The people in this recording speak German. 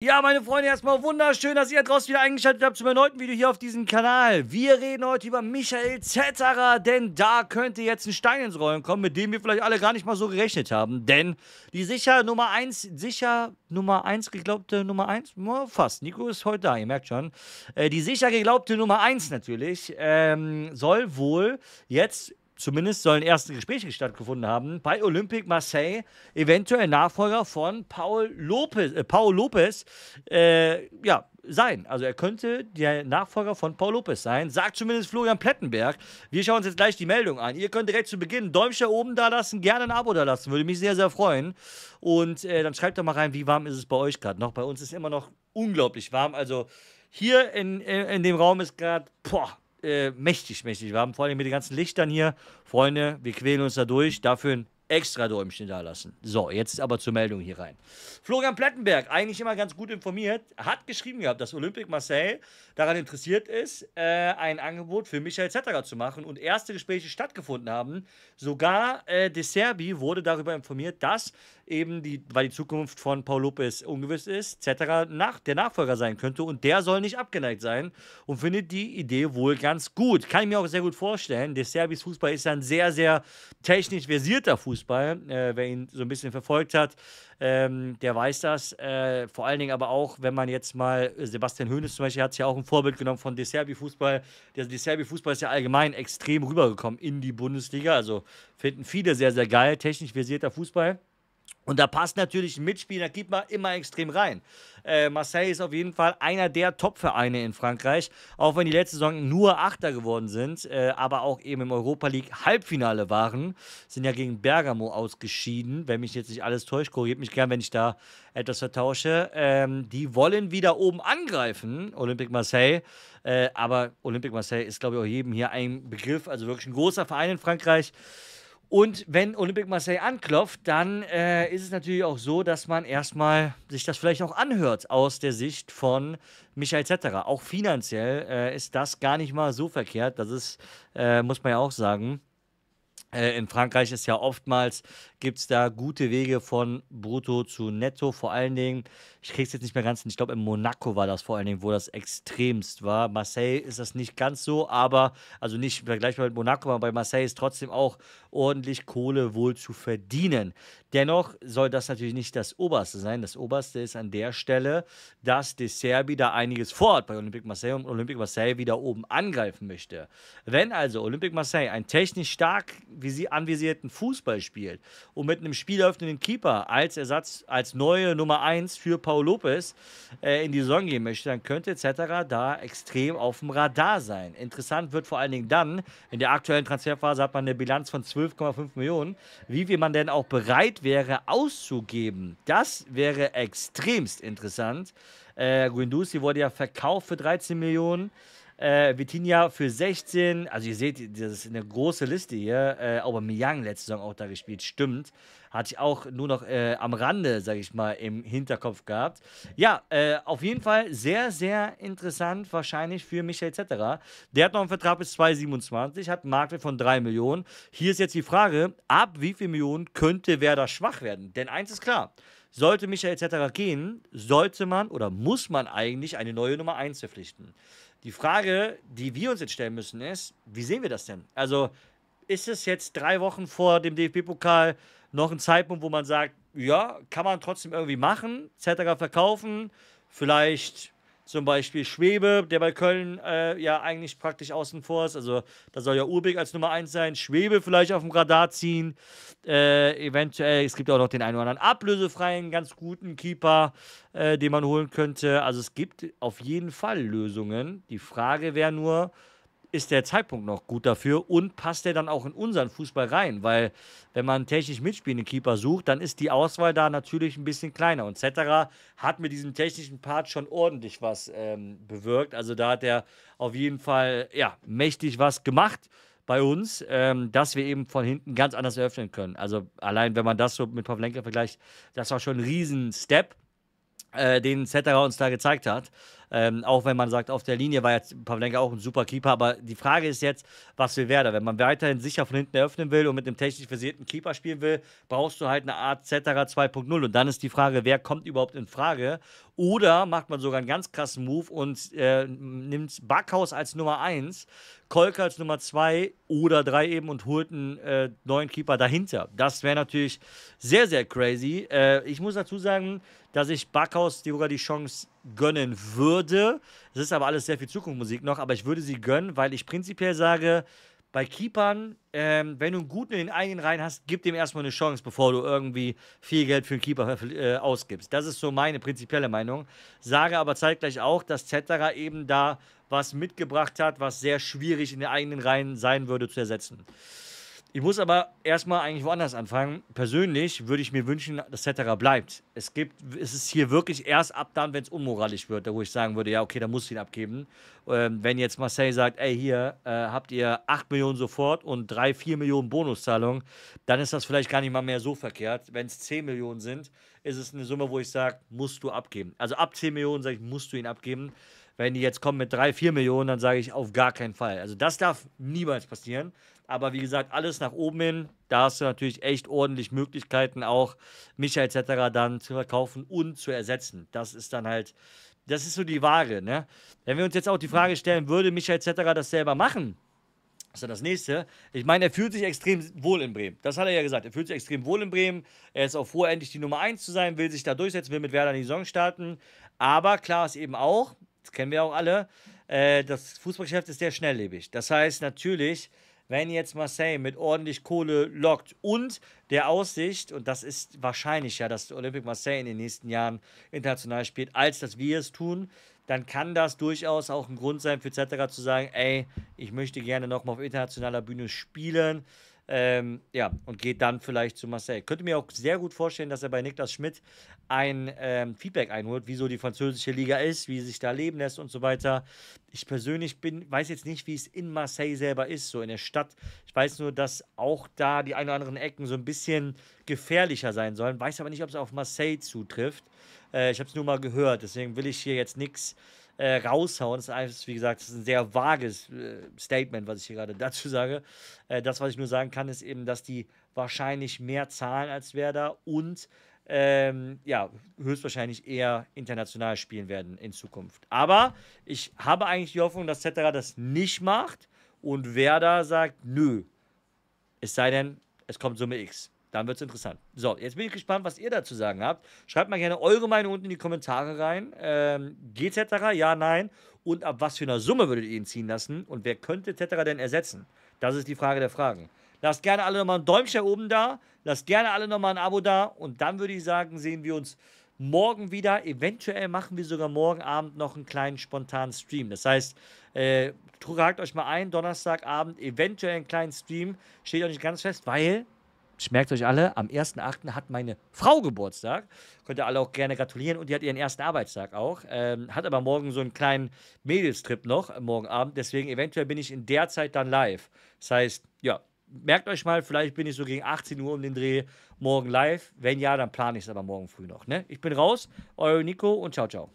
Ja, meine Freunde, erstmal wunderschön, dass ihr draußen wieder eingeschaltet habt zum erneuten Video hier auf diesem Kanal. Wir reden heute über Michael Zetterer, denn da könnte jetzt ein Stein ins Rollen kommen, mit dem wir vielleicht alle gar nicht mal so gerechnet haben. Denn die sicher Nummer 1, sicher Nummer 1 geglaubte Nummer 1, fast, Nico ist heute da, ihr merkt schon. Äh, die sicher geglaubte Nummer 1 natürlich ähm, soll wohl jetzt zumindest sollen erste Gespräche stattgefunden haben, bei Olympique Marseille eventuell Nachfolger von Paul Lopez, äh, Paul Lopez äh, ja, sein. Also er könnte der Nachfolger von Paul Lopez sein, sagt zumindest Florian Plettenberg. Wir schauen uns jetzt gleich die Meldung an. Ihr könnt direkt zu Beginn Däumchen oben da lassen, gerne ein Abo da lassen, würde mich sehr, sehr freuen. Und äh, dann schreibt doch mal rein, wie warm ist es bei euch gerade noch. Bei uns ist es immer noch unglaublich warm, also hier in, in, äh, in dem Raum ist gerade, boah, äh, mächtig, mächtig. Wir haben vor allem mit den ganzen Lichtern hier, Freunde, wir quälen uns da durch. Dafür ein extra Däumchen da lassen. So, jetzt aber zur Meldung hier rein. Florian Plattenberg, eigentlich immer ganz gut informiert, hat geschrieben gehabt, dass Olympique Marseille daran interessiert ist, äh, ein Angebot für Michael Zetterer zu machen und erste Gespräche stattgefunden haben. Sogar äh, De Serbi wurde darüber informiert, dass eben die, weil die Zukunft von Paul Lopez ungewiss ist, Zetterer nach, der Nachfolger sein könnte und der soll nicht abgeneigt sein und findet die Idee wohl ganz gut. Kann ich mir auch sehr gut vorstellen. De Serbis Fußball ist ein sehr, sehr technisch versierter Fußball. Fußball. Äh, wer ihn so ein bisschen verfolgt hat, ähm, der weiß das. Äh, vor allen Dingen aber auch, wenn man jetzt mal, äh, Sebastian Hoeneß zum Beispiel hat es ja auch ein Vorbild genommen von De Serbi-Fußball. Der De Serbi-Fußball ist ja allgemein extrem rübergekommen in die Bundesliga. Also finden viele sehr, sehr geil, technisch versierter Fußball. Und da passt natürlich ein Mitspieler man immer extrem rein. Äh, Marseille ist auf jeden Fall einer der Top-Vereine in Frankreich, auch wenn die letzte Saison nur Achter geworden sind, äh, aber auch eben im Europa League Halbfinale waren, sind ja gegen Bergamo ausgeschieden, wenn mich jetzt nicht alles täuscht, korrigiert mich gern, wenn ich da etwas vertausche. Ähm, die wollen wieder oben angreifen, Olympique Marseille, äh, aber Olympique Marseille ist, glaube ich, auch jedem hier ein Begriff, also wirklich ein großer Verein in Frankreich. Und wenn Olympique Marseille anklopft, dann äh, ist es natürlich auch so, dass man erstmal sich das vielleicht auch anhört aus der Sicht von Michael Zetterer. Auch finanziell äh, ist das gar nicht mal so verkehrt. Das ist, äh, muss man ja auch sagen. Äh, in Frankreich ist ja oftmals, gibt es da gute Wege von Brutto zu Netto. Vor allen Dingen, ich kriege es jetzt nicht mehr ganz hin, ich glaube in Monaco war das vor allen Dingen, wo das extremst war. Marseille ist das nicht ganz so, aber, also nicht vergleichbar mit Monaco, aber bei Marseille ist trotzdem auch ordentlich Kohle wohl zu verdienen. Dennoch soll das natürlich nicht das Oberste sein. Das Oberste ist an der Stelle, dass De Serbi da einiges vorhat bei Olympique Marseille und Olympique Marseille wieder oben angreifen möchte. Wenn also Olympique Marseille einen technisch stark wie sie anvisierten Fußball spielt und mit einem spielöffnenden Keeper als Ersatz, als neue Nummer 1 für Paul Lopez äh, in die Saison gehen möchte, dann könnte etc. da extrem auf dem Radar sein. Interessant wird vor allen Dingen dann, in der aktuellen Transferphase hat man eine Bilanz von 12 12,5 Millionen, wie viel man denn auch bereit wäre auszugeben. Das wäre extremst interessant. Äh, Guindouzi wurde ja verkauft für 13 Millionen äh, Vitinha für 16, also ihr seht, das ist eine große Liste hier, äh, aber Miyang letzte Saison auch da gespielt, stimmt. Hatte ich auch nur noch äh, am Rande, sage ich mal, im Hinterkopf gehabt. Ja, äh, auf jeden Fall sehr, sehr interessant wahrscheinlich für Michael Zetterer. Der hat noch einen Vertrag bis 2027, hat einen Marktwert von 3 Millionen. Hier ist jetzt die Frage, ab wie viel Millionen könnte Werder schwach werden? Denn eins ist klar, sollte Michael etc. gehen, sollte man oder muss man eigentlich eine neue Nummer 1 verpflichten. Die Frage, die wir uns jetzt stellen müssen, ist, wie sehen wir das denn? Also ist es jetzt drei Wochen vor dem DFB-Pokal noch ein Zeitpunkt, wo man sagt, ja, kann man trotzdem irgendwie machen, etc. verkaufen, vielleicht zum Beispiel Schwebe, der bei Köln äh, ja eigentlich praktisch außen vor ist. Also da soll ja Urbeck als Nummer 1 sein. Schwebe vielleicht auf dem Radar ziehen. Äh, eventuell, es gibt auch noch den einen oder anderen ablösefreien, ganz guten Keeper, äh, den man holen könnte. Also es gibt auf jeden Fall Lösungen. Die Frage wäre nur, ist der Zeitpunkt noch gut dafür und passt der dann auch in unseren Fußball rein? Weil wenn man technisch mitspielenden Keeper sucht, dann ist die Auswahl da natürlich ein bisschen kleiner. Und Cetera hat mit diesem technischen Part schon ordentlich was ähm, bewirkt. Also da hat er auf jeden Fall ja, mächtig was gemacht bei uns, ähm, dass wir eben von hinten ganz anders eröffnen können. Also allein, wenn man das so mit Pavlenka vergleicht, das war schon ein Riesen-Step, äh, den Cetera uns da gezeigt hat. Ähm, auch wenn man sagt, auf der Linie war jetzt Pavlenka auch ein super Keeper, aber die Frage ist jetzt, was will Werder? Wenn man weiterhin sicher von hinten eröffnen will und mit einem technisch versierten Keeper spielen will, brauchst du halt eine Art Zetterer 2.0 und dann ist die Frage, wer kommt überhaupt in Frage? Oder macht man sogar einen ganz krassen Move und äh, nimmt Backhaus als Nummer 1, Kolke als Nummer 2 oder 3 eben und holt einen äh, neuen Keeper dahinter. Das wäre natürlich sehr, sehr crazy. Äh, ich muss dazu sagen, dass ich Backhaus sogar die Chance gönnen würde. Es ist aber alles sehr viel Zukunftsmusik noch, aber ich würde sie gönnen, weil ich prinzipiell sage, bei Keepern, ähm, wenn du einen guten in den eigenen Reihen hast, gib dem erstmal eine Chance, bevor du irgendwie viel Geld für einen Keeper äh, ausgibst. Das ist so meine prinzipielle Meinung. Sage aber zeitgleich auch, dass Zetterer eben da was mitgebracht hat, was sehr schwierig in den eigenen Reihen sein würde zu ersetzen. Ich muss aber erstmal eigentlich woanders anfangen. Persönlich würde ich mir wünschen, dass Cetera bleibt. Es gibt, es ist hier wirklich erst ab dann, wenn es unmoralisch wird, wo ich sagen würde, ja, okay, dann muss ich ihn abgeben. Ähm, wenn jetzt Marseille sagt, ey, hier äh, habt ihr 8 Millionen sofort und 3, 4 Millionen Bonuszahlung, dann ist das vielleicht gar nicht mal mehr so verkehrt. Wenn es 10 Millionen sind, ist es eine Summe, wo ich sage, musst du abgeben. Also ab 10 Millionen sage ich, musst du ihn abgeben. Wenn die jetzt kommen mit 3, 4 Millionen, dann sage ich auf gar keinen Fall. Also das darf niemals passieren. Aber wie gesagt, alles nach oben hin. Da hast du natürlich echt ordentlich Möglichkeiten, auch Micha etc. dann zu verkaufen und zu ersetzen. Das ist dann halt, das ist so die Waage. Ne? Wenn wir uns jetzt auch die Frage stellen, würde Micha etc. das selber machen? Das ist ja das nächste. Ich meine, er fühlt sich extrem wohl in Bremen. Das hat er ja gesagt. Er fühlt sich extrem wohl in Bremen. Er ist auch froh, endlich die Nummer 1 zu sein, will sich da durchsetzen, will mit Werder in die Saison starten. Aber klar ist eben auch, das kennen wir auch alle, äh, das Fußballgeschäft ist sehr schnelllebig. Das heißt natürlich, wenn jetzt Marseille mit ordentlich Kohle lockt und der Aussicht, und das ist wahrscheinlich ja, dass Olympic Marseille in den nächsten Jahren international spielt, als dass wir es tun, dann kann das durchaus auch ein Grund sein für Zetterer zu sagen, ey, ich möchte gerne nochmal auf internationaler Bühne spielen. Ähm, ja, und geht dann vielleicht zu Marseille. Könnte mir auch sehr gut vorstellen, dass er bei Niklas Schmidt ein ähm, Feedback einholt, wieso die französische Liga ist, wie sie sich da leben lässt und so weiter. Ich persönlich bin, weiß jetzt nicht, wie es in Marseille selber ist, so in der Stadt. Ich weiß nur, dass auch da die ein oder anderen Ecken so ein bisschen gefährlicher sein sollen. Weiß aber nicht, ob es auf Marseille zutrifft. Äh, ich habe es nur mal gehört, deswegen will ich hier jetzt nichts äh, raushauen. Das ist, wie gesagt, das ist ein sehr vages äh, Statement, was ich hier gerade dazu sage. Äh, das, was ich nur sagen kann, ist eben, dass die wahrscheinlich mehr zahlen als Werder und ähm, ja, höchstwahrscheinlich eher international spielen werden in Zukunft. Aber ich habe eigentlich die Hoffnung, dass Cetera das nicht macht und Werder sagt, nö. Es sei denn, es kommt Summe X. Dann wird es interessant. So, jetzt bin ich gespannt, was ihr dazu sagen habt. Schreibt mal gerne eure Meinung unten in die Kommentare rein. Ähm, geht Tetra? Ja, nein. Und ab was für einer Summe würdet ihr ihn ziehen lassen? Und wer könnte Tetra denn ersetzen? Das ist die Frage der Fragen. Lasst gerne alle nochmal ein Däumchen oben da. Lasst gerne alle nochmal ein Abo da. Und dann würde ich sagen, sehen wir uns morgen wieder. Eventuell machen wir sogar morgen Abend noch einen kleinen spontanen Stream. Das heißt, äh, tragt euch mal ein, Donnerstagabend, eventuell einen kleinen Stream. Steht euch nicht ganz fest, weil ich merkt euch alle, am 1.8. hat meine Frau Geburtstag. Könnt ihr alle auch gerne gratulieren. Und die hat ihren ersten Arbeitstag auch. Ähm, hat aber morgen so einen kleinen Mädelstrip noch, äh, morgen Abend. Deswegen eventuell bin ich in der Zeit dann live. Das heißt, ja, merkt euch mal, vielleicht bin ich so gegen 18 Uhr um den Dreh morgen live. Wenn ja, dann plane ich es aber morgen früh noch. Ne? Ich bin raus, euer Nico und ciao, ciao.